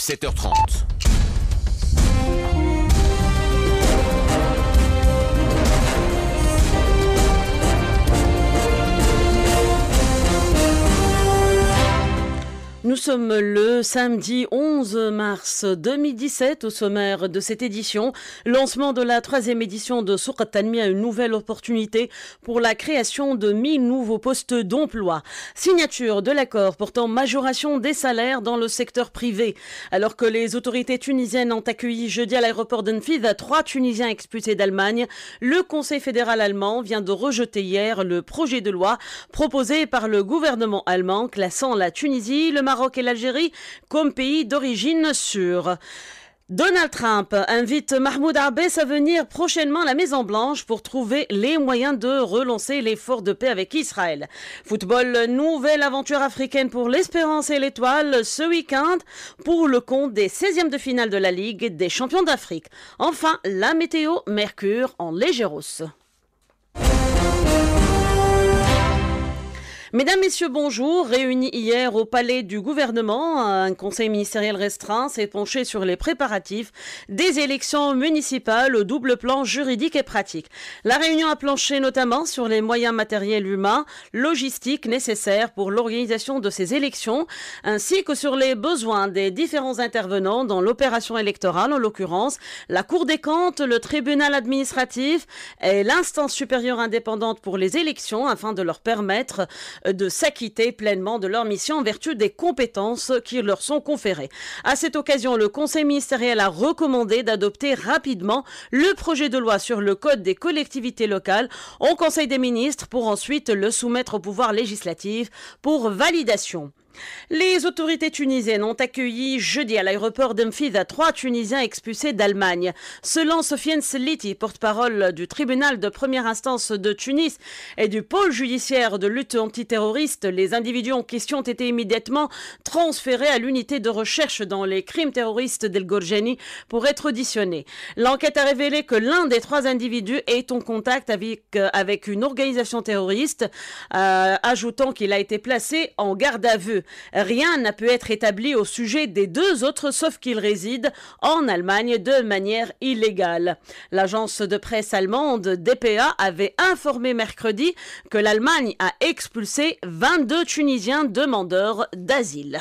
7h30. Nous sommes le samedi 11 mars 2017 au sommaire de cette édition. Lancement de la troisième édition de Souq Tanmia, une nouvelle opportunité pour la création de 1000 nouveaux postes d'emploi. Signature de l'accord portant majoration des salaires dans le secteur privé. Alors que les autorités tunisiennes ont accueilli jeudi à l'aéroport à trois Tunisiens expulsés d'Allemagne, le Conseil fédéral allemand vient de rejeter hier le projet de loi proposé par le gouvernement allemand classant la Tunisie le Maroc et l'Algérie comme pays d'origine sûre. Donald Trump invite Mahmoud Abbas à venir prochainement à la Maison Blanche pour trouver les moyens de relancer l'effort de paix avec Israël. Football, nouvelle aventure africaine pour l'Espérance et l'Étoile ce week-end pour le compte des 16e de finale de la Ligue des champions d'Afrique. Enfin, la météo, Mercure en léger Mesdames, Messieurs, bonjour. Réunis hier au palais du gouvernement, un conseil ministériel restreint s'est penché sur les préparatifs des élections municipales au double plan juridique et pratique. La réunion a planché notamment sur les moyens matériels humains, logistiques nécessaires pour l'organisation de ces élections, ainsi que sur les besoins des différents intervenants dans l'opération électorale, en l'occurrence la Cour des comptes, le tribunal administratif et l'instance supérieure indépendante pour les élections, afin de leur permettre euh, de s'acquitter pleinement de leur mission en vertu des compétences qui leur sont conférées. À cette occasion, le Conseil ministériel a recommandé d'adopter rapidement le projet de loi sur le Code des collectivités locales au Conseil des ministres pour ensuite le soumettre au pouvoir législatif pour validation. Les autorités tunisiennes ont accueilli jeudi à l'aéroport à trois Tunisiens expulsés d'Allemagne. Selon Sofiane Seliti, porte-parole du tribunal de première instance de Tunis et du pôle judiciaire de lutte antiterroriste, les individus en question ont été immédiatement transférés à l'unité de recherche dans les crimes terroristes d'El Gorgeni pour être auditionnés. L'enquête a révélé que l'un des trois individus est en contact avec, euh, une organisation terroriste, euh, ajoutant qu'il a été placé en garde à vue. Rien n'a pu être établi au sujet des deux autres sauf qu'ils résident en Allemagne de manière illégale. L'agence de presse allemande DPA avait informé mercredi que l'Allemagne a expulsé 22 Tunisiens demandeurs d'asile.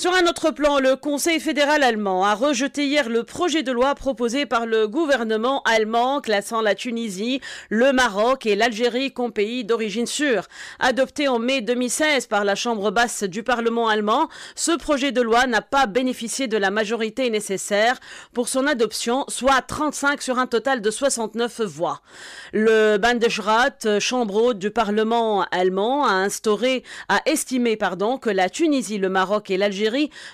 Sur un autre plan, le Conseil fédéral allemand a rejeté hier le projet de loi proposé par le gouvernement allemand classant la Tunisie, le Maroc et l'Algérie comme pays d'origine sûre. Adopté en mai 2016 par la Chambre basse du Parlement allemand, ce projet de loi n'a pas bénéficié de la majorité nécessaire pour son adoption, soit 35 sur un total de 69 voix. Le Bundesrat, chambre haute du Parlement allemand, a instauré, a estimé, pardon, que la Tunisie, le Maroc et l'Algérie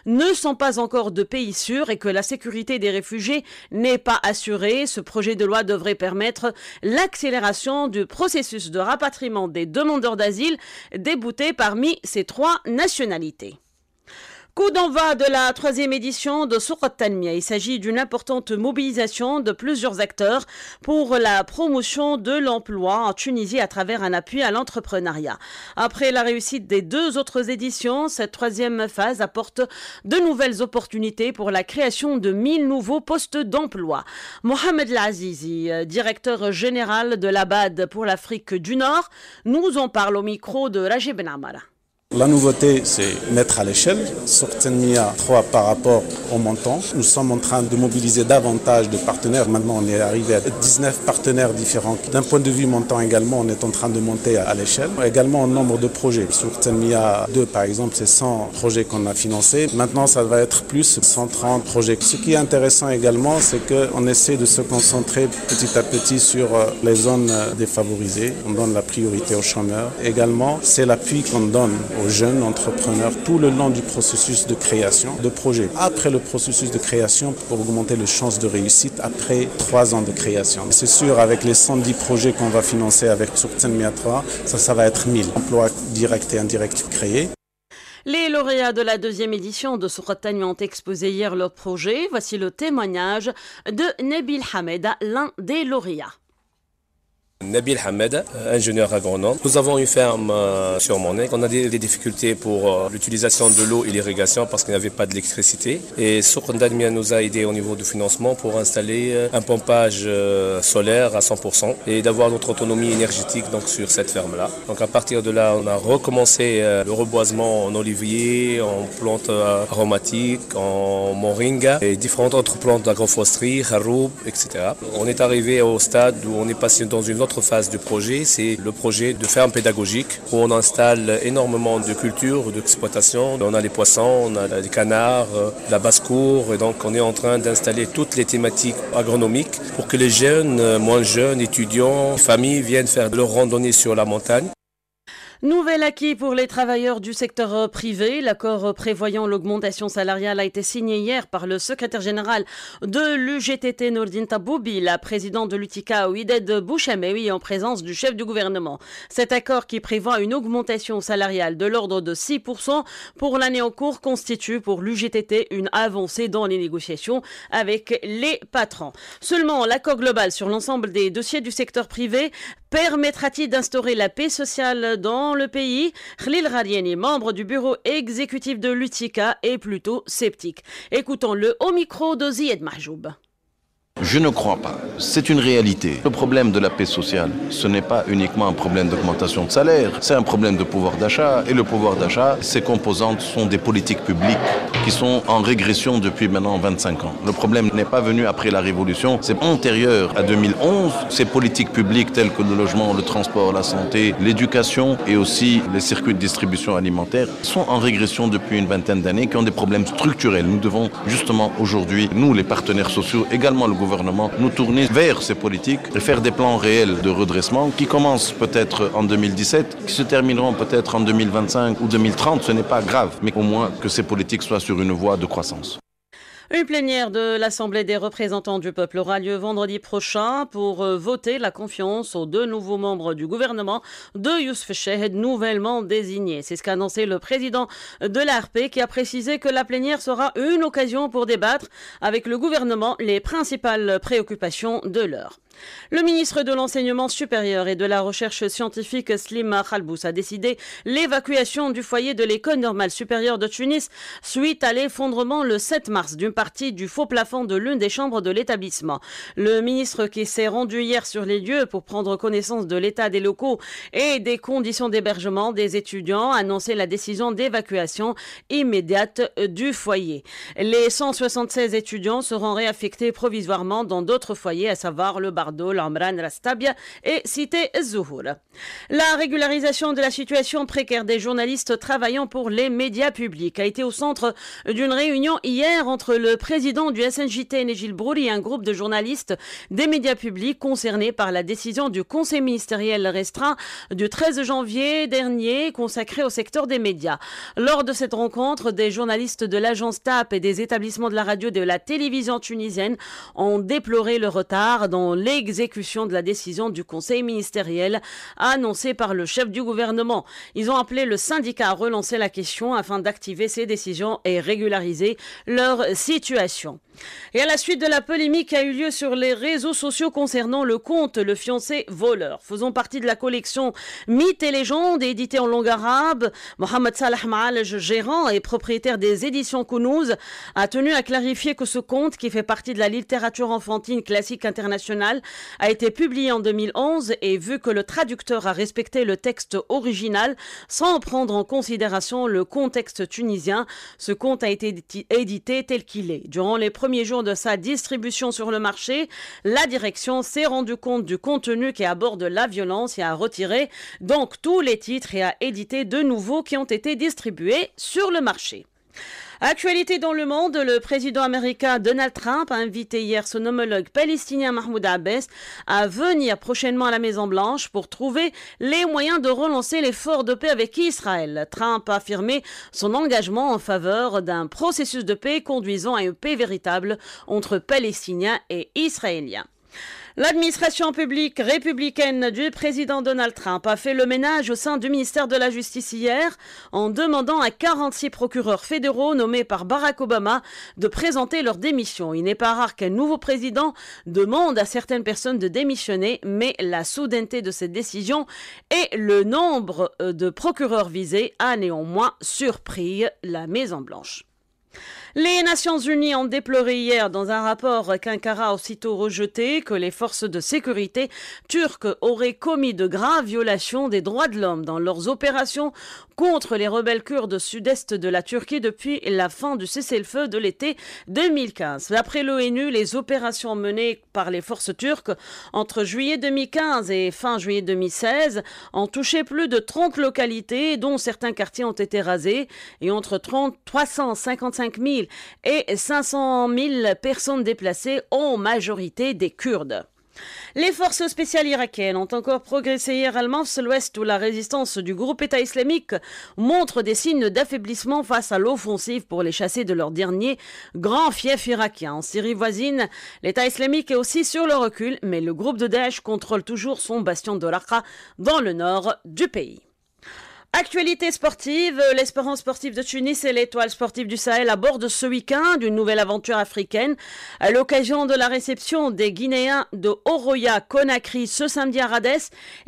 ne sont pas encore de pays sûrs et que la sécurité des réfugiés n'est pas assurée. Ce projet de loi devrait permettre l'accélération du processus de rapatriement des demandeurs d'asile déboutés parmi ces trois nationalités. Coup d'envoi de la troisième édition de Soukot Tanmia. Il s'agit d'une importante mobilisation de plusieurs acteurs pour la promotion de l'emploi en Tunisie à travers un appui à l'entrepreneuriat. Après la réussite des deux autres éditions, cette troisième phase apporte de nouvelles opportunités pour la création de 1000 nouveaux postes d'emploi. Mohamed Lazizi, euh, directeur général de l'ABAD pour l'Afrique du Nord, nous en parle au micro de Rajib Namara. Ben la nouveauté, c'est mettre à l'échelle, Sur Sortenia 3 par rapport au montant. Nous sommes en train de mobiliser davantage de partenaires. Maintenant, on est arrivé à 19 partenaires différents. D'un point de vue montant également, on est en train de monter à l'échelle. Également au nombre de projets. Sur Sortenia 2, par exemple, c'est 100 projets qu'on a financés. Maintenant, ça va être plus 130 projets. Ce qui est intéressant également, c'est qu'on essaie de se concentrer petit à petit sur euh, les zones euh, défavorisées. On donne la priorité aux chômeurs. Également, c'est l'appui qu'on donne aux jeunes entrepreneurs tout le long du processus de création de projet. Après le processus de création, pour augmenter les chances de réussite après trois ans de création. C'est sûr, avec les 110 projets qu'on va financer avec Sourtsen Miatra, ça, va être 1000 emplois directs et indirects créés. Les lauréats de la deuxième édition de Souratagne ont exposé hier leur projet. Voici le témoignage de Nabil Hamed, l'un des lauréats. Nabil Hamed, ingénieur agronome. Nous avons une ferme euh, sur Monek. On a des, difficultés pour euh, l'utilisation de l'eau et l'irrigation parce qu'il n'y avait pas d'électricité. Et Mia nous a aidé au niveau du financement pour installer euh, un pompage solaire à 100% et d'avoir notre autonomie énergétique donc sur cette ferme-là. Donc à partir de là, on a recommencé le reboisement en olivier, en plantes aromatiques, en moringa et différentes autres plantes d'agroforesterie, haroub, etc. On est arrivé au stade où on est passé dans une autre phase du projet, c'est le projet de ferme pédagogique où on installe énormément de cultures, d'exploitation. On a les poissons, on a les canards, euh, la basse-cour. Et donc, on est en train d'installer toutes les thématiques agronomiques pour que les jeunes, euh, moins jeunes, étudiants, familles viennent faire leur randonnée sur la montagne. Nouvel acquis pour les travailleurs du secteur euh, privé. L'accord euh, prévoyant l'augmentation salariale a été signé hier par le secrétaire général de l'UGTT Nordin Taboubi, la présidente de l'UTICA Ouided Bouchamewi en présence du chef du gouvernement. Cet accord qui prévoit une augmentation salariale de l'ordre de 6% pour l'année en cours constitue pour l'UGTT une avancée dans les négociations avec les patrons. Seulement, l'accord global sur l'ensemble des dossiers du secteur privé Permettra-t-il d'instaurer la paix sociale dans le pays Khalil Radiani, membre du bureau exécutif de l'UTICA, est plutôt sceptique. Écoutons-le au micro de majoub. Je ne crois pas. C'est une réalité. Le problème de la paix sociale, ce n'est pas uniquement un problème d'augmentation de salaire, c'est un problème de pouvoir d'achat. Et le pouvoir d'achat, ses composantes sont des politiques publiques qui sont en régression depuis maintenant 25 ans. Le problème n'est pas venu après la Révolution, c'est antérieur à 2011. Ces politiques publiques telles que le logement, le transport, la santé, l'éducation et aussi les circuits de distribution alimentaire sont en régression depuis une vingtaine d'années qui ont des problèmes structurels. Nous devons justement aujourd'hui, nous les partenaires sociaux, également le gouvernement, gouvernement nous tourner vers ces politiques et faire des plans réels de redressement qui commencent peut-être en 2017, qui se termineront peut-être en 2025 ou 2030, ce n'est pas grave, mais au moins que ces politiques soient sur une voie de croissance. Une plénière de l'Assemblée des représentants du peuple aura lieu vendredi prochain pour euh, voter la confiance aux deux nouveaux membres du gouvernement de Youssef Chehed, nouvellement désigné. C'est ce qu'a annoncé le président de l'ARP qui a précisé que la plénière sera une occasion pour débattre avec le gouvernement les principales préoccupations de l'heure. Le ministre de l'Enseignement supérieur et de la Recherche scientifique Slim Khalbous a décidé l'évacuation du foyer de l'école normale supérieure de Tunis suite à l'effondrement le 7 mars d'une partie du faux plafond de l'une des chambres de l'établissement. Le ministre qui s'est rendu hier sur les lieux pour prendre connaissance de l'état des locaux et des conditions d'hébergement des étudiants a annoncé la décision d'évacuation immédiate du foyer. Les 176 étudiants seront réaffectés provisoirement dans d'autres foyers, à savoir le Rastabia et Cité La régularisation de la situation précaire des journalistes travaillant pour les médias publics a été au centre d'une réunion hier entre le président du SNJT, Négil Brouri, et un groupe de journalistes des médias publics concernés par la décision du conseil ministériel restreint du 13 janvier dernier consacré au secteur des médias. Lors de cette rencontre, des journalistes de l'agence TAP et des établissements de la radio et de la télévision tunisienne ont déploré le retard dans les l'exécution de la décision du conseil ministériel annoncée par le chef du gouvernement. Ils ont appelé le syndicat à relancer la question afin d'activer ces décisions et régulariser leur situation. Et à la suite de la polémique qui a eu lieu sur les réseaux sociaux concernant le conte Le fiancé voleur, faisant partie de la collection Mythes et légendes édité en langue arabe, Mohamed Salah Maalj, gérant et propriétaire des éditions Kounouz, a tenu à clarifier que ce conte, qui fait partie de la littérature enfantine classique internationale, a été publié en 2011 et vu que le traducteur a respecté le texte original sans prendre en considération le contexte tunisien, ce compte a été édité tel qu'il est. Durant les premiers jours de sa distribution sur le marché, la direction s'est rendue compte du contenu qui aborde la violence et a retiré donc tous les titres et a édité de nouveaux qui ont été distribués sur le marché. Actualité dans le monde, le président américain Donald Trump a invité hier son homologue palestinien Mahmoud Abbas à venir prochainement à la Maison-Blanche pour trouver les moyens de relancer l'effort de paix avec Israël. Trump a affirmé son engagement en faveur d'un processus de paix conduisant à une paix véritable entre Palestiniens et Israéliens. L'administration publique républicaine du président Donald Trump a fait le ménage au sein du ministère de la Justice hier en demandant à 46 procureurs fédéraux nommés par Barack Obama de présenter leur démission. Il n'est pas rare qu'un nouveau président demande à certaines personnes de démissionner, mais la soudaineté de cette décision et le nombre euh, de procureurs visés a néanmoins surpris la Maison-Blanche. Les Nations Unies ont déploré hier dans un rapport qu'Ankara aussitôt rejeté que les forces de sécurité turques auraient commis de graves violations des droits de l'homme dans leurs opérations contre les rebelles kurdes sud-est de la Turquie depuis la fin du cessez-le-feu de l'été 2015. D'après l'ONU, les opérations menées par les forces turques entre juillet 2015 et fin juillet 2016 ont touché plus de 30 localités dont certains quartiers ont été rasés et entre 30 355 000 et 500 000 personnes déplacées, en majorité des Kurdes. Les forces spéciales irakiennes ont encore progressé hier à l'ouest où la résistance du groupe État islamique montre des signes d'affaiblissement face à l'offensive pour les chasser de leur dernier grand fief irakien. En Syrie voisine, l'État islamique est aussi sur le recul, mais le groupe de Daesh contrôle toujours son bastion de Raqqa dans le nord du pays. Actualité sportive, euh, l'Espérance sportive de Tunis et l'Étoile sportive du Sahel abordent ce week-end d'une nouvelle aventure africaine à l'occasion de la réception des Guinéens de Oroya Conakry ce samedi à Rades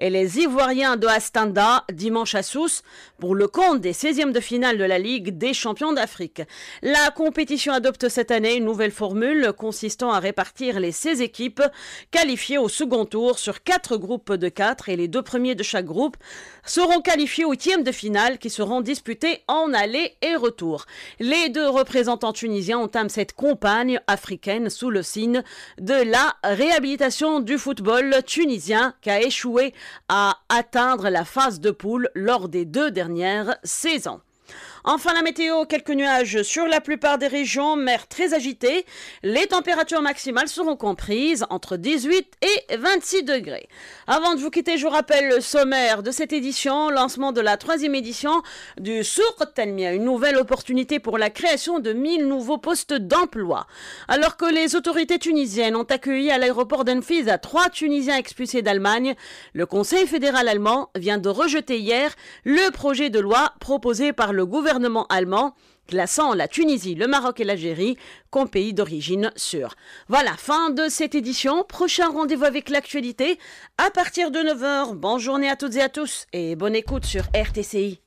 et les Ivoiriens de Astanda dimanche à Sousse pour le compte des 16e de finale de la Ligue des champions d'Afrique. La compétition adopte cette année une nouvelle formule consistant à répartir les 16 équipes qualifiées au second tour sur quatre groupes de 4 et les deux premiers de chaque groupe seront qualifiés au tir de finale qui seront disputées en aller et retour. Les deux représentants tunisiens entament cette campagne africaine sous le signe de la réhabilitation du football tunisien qui a échoué à atteindre la phase de poule lors des deux dernières saisons. Enfin, la météo, quelques nuages sur la plupart des régions, mer très agitée. Les températures maximales seront comprises entre 18 et 26 degrés. Avant de vous quitter, je vous rappelle le sommaire de cette édition, lancement de la troisième édition du Souk Talmia, une nouvelle opportunité pour la création de 1000 nouveaux postes d'emploi. Alors que les autorités tunisiennes ont accueilli à l'aéroport d'Enfiz à trois Tunisiens expulsés d'Allemagne, le Conseil fédéral allemand vient de rejeter hier le projet de loi proposé par le gouvernement gouvernement allemand classant la Tunisie, le Maroc et l'Algérie comme pays d'origine sûre. Voilà, fin de cette édition. Prochain rendez-vous avec l'actualité à partir de 9h. Bonne journée à toutes et à tous et bonne écoute sur RTCI.